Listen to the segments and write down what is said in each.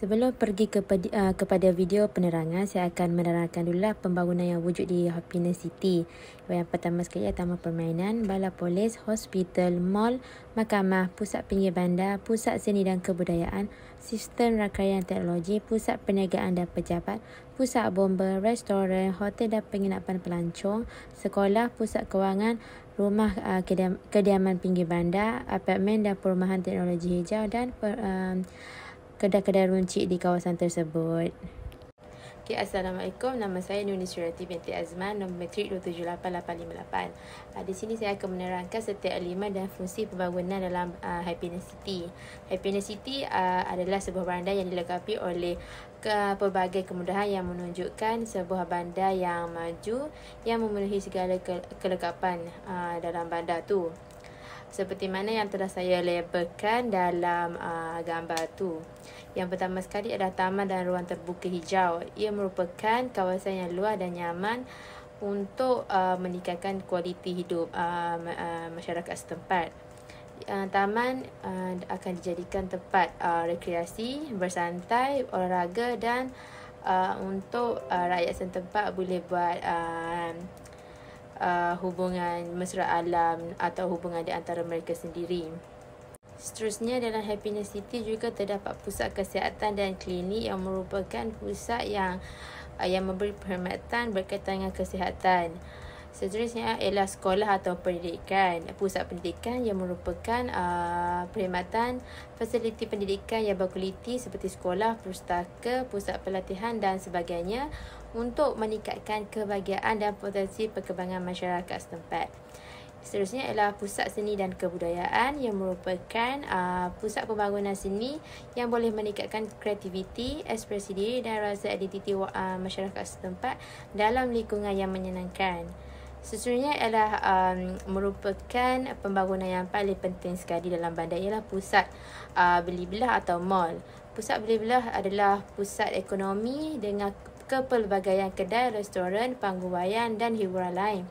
Sebelum pergi kepada, uh, kepada video penerangan, saya akan menerangkan dulu lah pembangunan yang wujud di Happiness City. Yang pertama sekali taman permainan, bala polis, hospital, mall, mahkamah, pusat pinggir bandar, pusat seni dan kebudayaan, sistem rakyat teknologi, pusat perniagaan dan pejabat, pusat bomber, restoran, hotel dan penginapan pelancong, sekolah, pusat kewangan, rumah uh, kediaman pinggir bandar, apartmen dan perumahan teknologi hijau dan per, uh, kedai-kedai runcit di kawasan tersebut. Okay, Assalamualaikum, nama saya Nuni Surati binti Azman, nombor metrik 278858. Ah, di sini saya akan menerangkan setiap elemen dan fungsi pembangunan dalam uh, Happiness City. Happiness City uh, adalah sebuah bandar yang dilengkapi oleh ke pelbagai kemudahan yang menunjukkan sebuah bandar yang maju yang memenuhi segala ke- kelengkapan uh, dalam bandar tu seperti mana yang telah saya labelkan dalam uh, gambar tu. Yang pertama sekali adalah taman dan ruang terbuka hijau. Ia merupakan kawasan yang luas dan nyaman untuk uh, meningkatkan kualiti hidup uh, uh, masyarakat setempat. Uh, taman uh, akan dijadikan tempat uh, rekreasi, bersantai, olahraga dan uh, untuk uh, rakyat setempat boleh buat uh, uh, hubungan mesra alam atau hubungan di antara mereka sendiri. Seterusnya dalam Happiness City juga terdapat pusat kesihatan dan klinik yang merupakan pusat yang uh, yang memberi perkhidmatan berkaitan dengan kesihatan. Seterusnya ialah sekolah atau pendidikan. Pusat pendidikan yang merupakan uh, perkhidmatan fasiliti pendidikan yang berkualiti seperti sekolah, pustaka, pusat pelatihan dan sebagainya untuk meningkatkan kebahagiaan dan potensi perkembangan masyarakat setempat. Seterusnya ialah pusat seni dan kebudayaan yang merupakan uh, pusat pembangunan seni yang boleh meningkatkan kreativiti, ekspresi diri dan rasa identiti uh, masyarakat setempat dalam lingkungan yang menyenangkan. Sesungguhnya ialah um, merupakan pembangunan yang paling penting sekali dalam bandar ialah pusat uh, beli belah atau mall. Pusat beli belah adalah pusat ekonomi dengan kepelbagaian kedai, restoran, panggung wayang dan hiburan lain.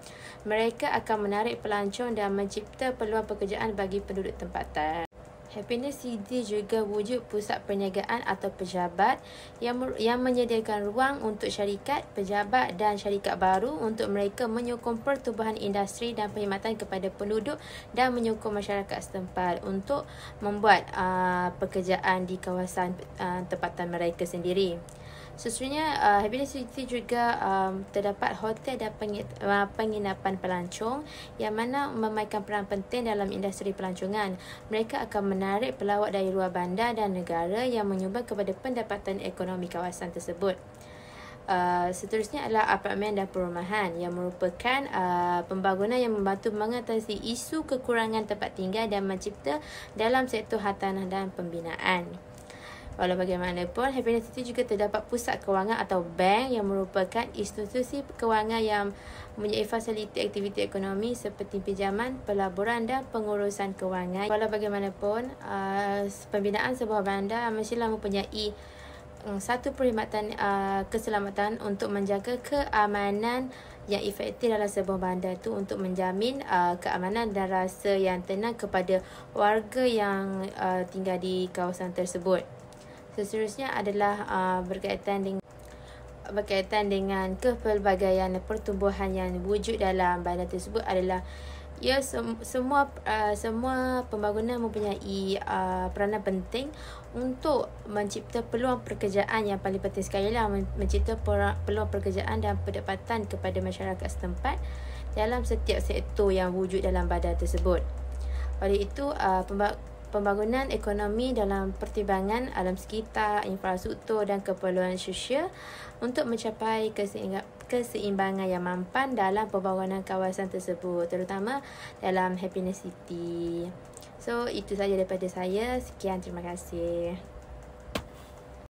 Mereka akan menarik pelancong dan mencipta peluang pekerjaan bagi penduduk tempatan. Happiness City juga wujud pusat perniagaan atau pejabat yang yang menyediakan ruang untuk syarikat, pejabat dan syarikat baru untuk mereka menyokong pertubuhan industri dan perkhidmatan kepada penduduk dan menyokong masyarakat setempat untuk membuat uh, pekerjaan di kawasan uh, tempatan mereka sendiri. Sebenarnya uh, Happiness City juga um, terdapat hotel dan uh, penginapan pelancong yang mana memainkan peran penting dalam industri pelancongan. Mereka akan menarik pelawat dari luar bandar dan negara yang menyumbang kepada pendapatan ekonomi kawasan tersebut. Uh, seterusnya adalah apartmen dan perumahan yang merupakan uh, pembangunan yang membantu mengatasi isu kekurangan tempat tinggal dan mencipta dalam sektor hartanah dan pembinaan. Walau bagaimanapun, happiness itu juga terdapat pusat kewangan atau bank yang merupakan institusi kewangan yang mempunyai fasiliti aktiviti ekonomi seperti pinjaman, pelaburan dan pengurusan kewangan. Walau bagaimanapun, uh, pembinaan sebuah bandar mestilah mempunyai um, satu perkhidmatan uh, keselamatan untuk menjaga keamanan yang efektif dalam sebuah bandar itu untuk menjamin uh, keamanan dan rasa yang tenang kepada warga yang uh, tinggal di kawasan tersebut seterusnya adalah uh, berkaitan dengan berkaitan dengan kepelbagaian pertumbuhan yang wujud dalam badan tersebut adalah ya sem- semua uh, semua pembangunan mempunyai uh, peranan penting untuk mencipta peluang pekerjaan yang paling penting sekali lah men- mencipta peluang pekerjaan dan pendapatan kepada masyarakat setempat dalam setiap sektor yang wujud dalam badan tersebut. Oleh itu uh, pembangunan ekonomi dalam pertimbangan alam sekitar, infrastruktur dan keperluan sosial untuk mencapai keseimbangan yang mampan dalam pembangunan kawasan tersebut terutama dalam Happiness City. So itu saja daripada saya. Sekian terima kasih.